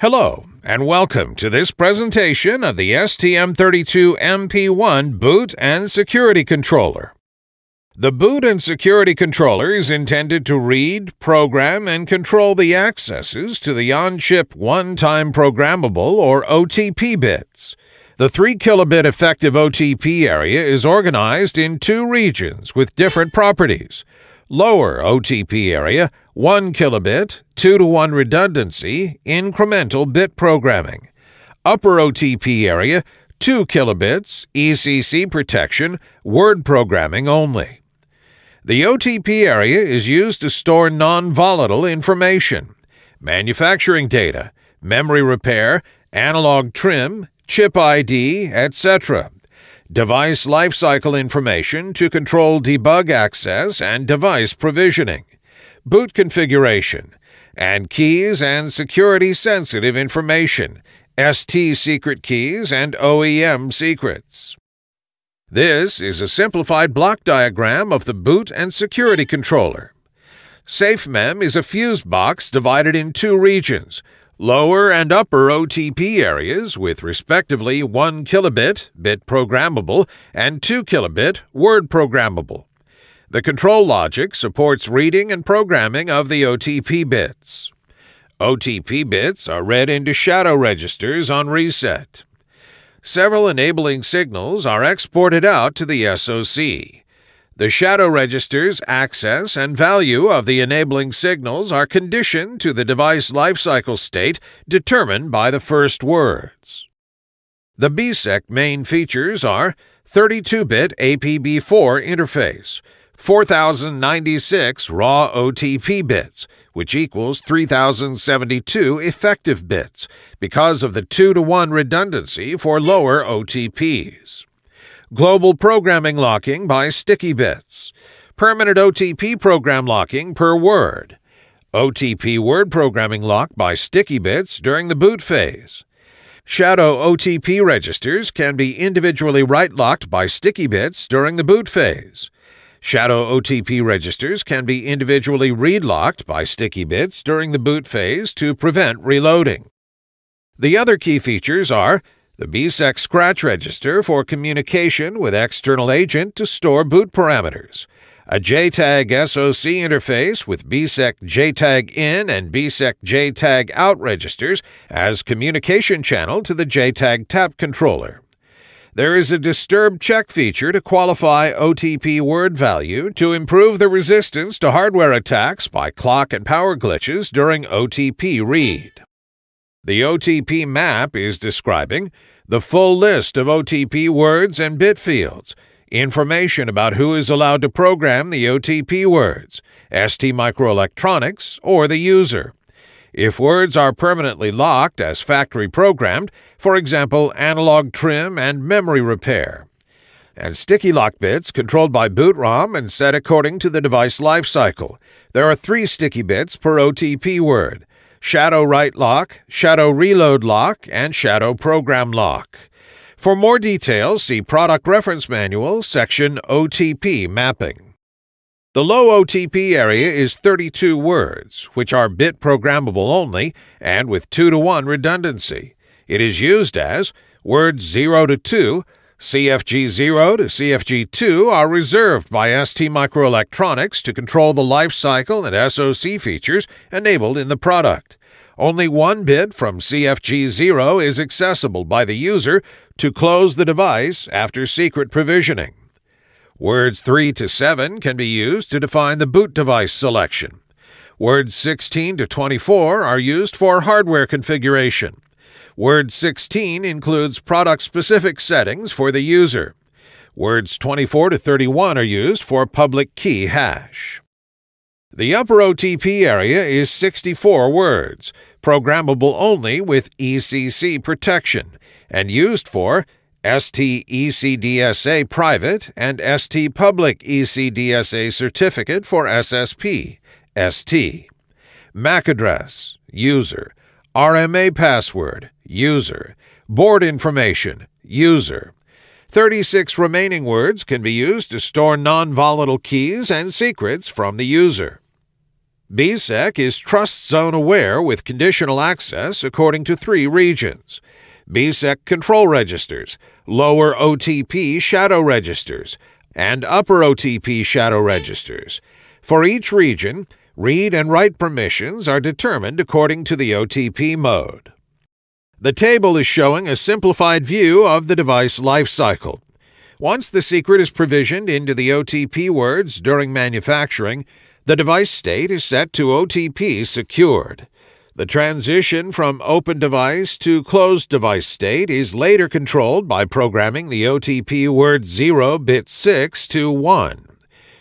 Hello, and welcome to this presentation of the STM32MP1 boot and security controller. The boot and security controller is intended to read, program, and control the accesses to the on-chip one-time programmable or OTP bits. The 3 kilobit effective OTP area is organized in two regions with different properties. Lower OTP area, 1 kilobit, 2 to 1 redundancy, incremental bit programming. Upper OTP area, 2 kilobits, ECC protection, word programming only. The OTP area is used to store non-volatile information, manufacturing data, memory repair, analog trim, chip ID, etc device lifecycle information to control debug access and device provisioning, boot configuration, and keys and security-sensitive information, ST secret keys and OEM secrets. This is a simplified block diagram of the boot and security controller. SafeMem is a fuse box divided in two regions, Lower and upper OTP areas with respectively 1 kilobit bit programmable and 2 kilobit word programmable. The control logic supports reading and programming of the OTP bits. OTP bits are read into shadow registers on reset. Several enabling signals are exported out to the SoC. The shadow register's access and value of the enabling signals are conditioned to the device lifecycle state determined by the first words. The BSEC main features are 32-bit APB4 interface, 4096 raw OTP bits, which equals 3072 effective bits, because of the 2 to 1 redundancy for lower OTPs global programming locking by sticky bits, permanent OTP program locking per word, OTP word programming lock by sticky bits during the boot phase. Shadow OTP registers can be individually write locked by sticky bits during the boot phase. Shadow OTP registers can be individually read locked by sticky bits during the boot phase to prevent reloading. The other key features are the BSEC scratch register for communication with external agent to store boot parameters, a JTAG SOC interface with BSEC JTAG in and BSEC JTAG out registers as communication channel to the JTAG tap controller. There is a disturb check feature to qualify OTP word value to improve the resistance to hardware attacks by clock and power glitches during OTP read. The OTP map is describing the full list of OTP words and bit fields, information about who is allowed to program the OTP words, ST Microelectronics, or the user. If words are permanently locked as factory programmed, for example, analog trim and memory repair. And sticky lock bits controlled by boot ROM and set according to the device lifecycle. There are three sticky bits per OTP word shadow write lock, shadow reload lock, and shadow program lock. For more details, see Product Reference Manual, section OTP Mapping. The low OTP area is 32 words, which are bit programmable only and with 2 to 1 redundancy. It is used as words 0 to 2 CFG0 to CFG2 are reserved by ST Microelectronics to control the life cycle and SoC features enabled in the product. Only one bit from CFG0 is accessible by the user to close the device after secret provisioning. Words 3 to 7 can be used to define the boot device selection. Words 16 to 24 are used for hardware configuration. Word 16 includes product specific settings for the user. Words 24 to 31 are used for public key hash. The upper OTP area is 64 words, programmable only with ECC protection, and used for STECDSA private and ST public ECDSA certificate for SSP, ST, MAC address, user, RMA password, user. Board information, user. 36 remaining words can be used to store non volatile keys and secrets from the user. BSEC is trust zone aware with conditional access according to three regions BSEC control registers, lower OTP shadow registers, and upper OTP shadow registers. For each region, read and write permissions are determined according to the OTP mode. The table is showing a simplified view of the device lifecycle. Once the secret is provisioned into the OTP words during manufacturing, the device state is set to OTP secured. The transition from open device to closed device state is later controlled by programming the OTP word 0 bit 6 to 1.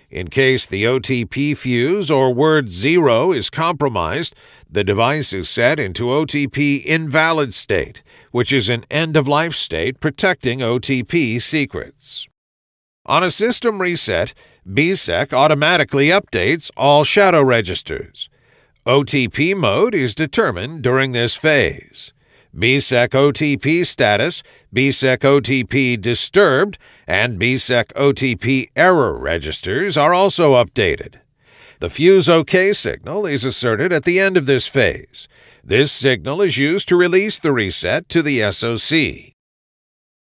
In case the OTP fuse or word zero is compromised, the device is set into OTP invalid state, which is an end-of-life state protecting OTP secrets. On a system reset, BSEC automatically updates all shadow registers. OTP mode is determined during this phase. BSEC OTP status, BSEC OTP disturbed, and BSEC OTP error registers are also updated. The fuse OK signal is asserted at the end of this phase. This signal is used to release the reset to the SOC.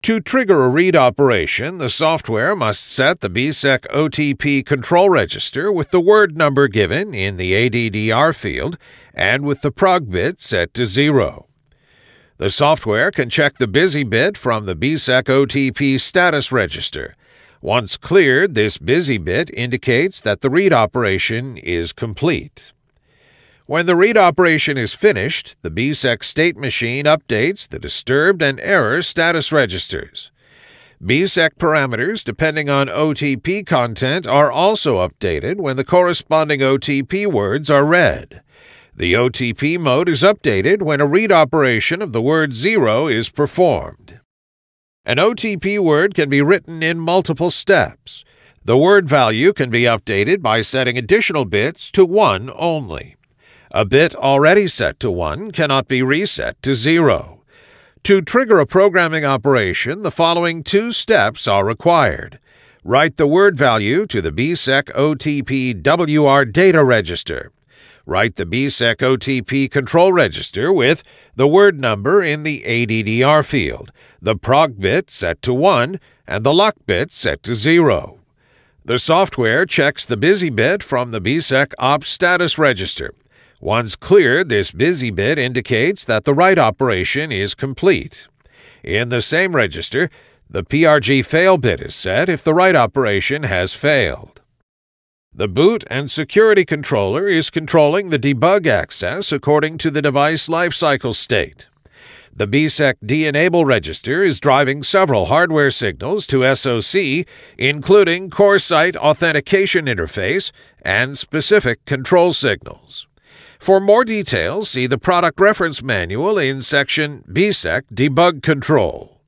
To trigger a read operation, the software must set the BSEC OTP control register with the word number given in the ADDR field and with the prog bit set to zero. The software can check the busy bit from the BSEC OTP status register. Once cleared, this busy bit indicates that the read operation is complete. When the read operation is finished, the BSEC state machine updates the disturbed and error status registers. BSEC parameters depending on OTP content are also updated when the corresponding OTP words are read. The OTP mode is updated when a read operation of the word 0 is performed. An OTP word can be written in multiple steps. The word value can be updated by setting additional bits to 1 only. A bit already set to 1 cannot be reset to 0. To trigger a programming operation, the following two steps are required. Write the word value to the BSEC OTP WR data register. Write the BSEC OTP control register with the word number in the ADDR field, the prog bit set to 1, and the lock bit set to 0. The software checks the busy bit from the BSEC op status register. Once cleared, this busy bit indicates that the write operation is complete. In the same register, the PRG fail bit is set if the write operation has failed. The boot and security controller is controlling the debug access according to the device lifecycle state. The BSECD enable register is driving several hardware signals to SoC, including core site authentication interface and specific control signals. For more details, see the product reference manual in section BSEC Debug Control.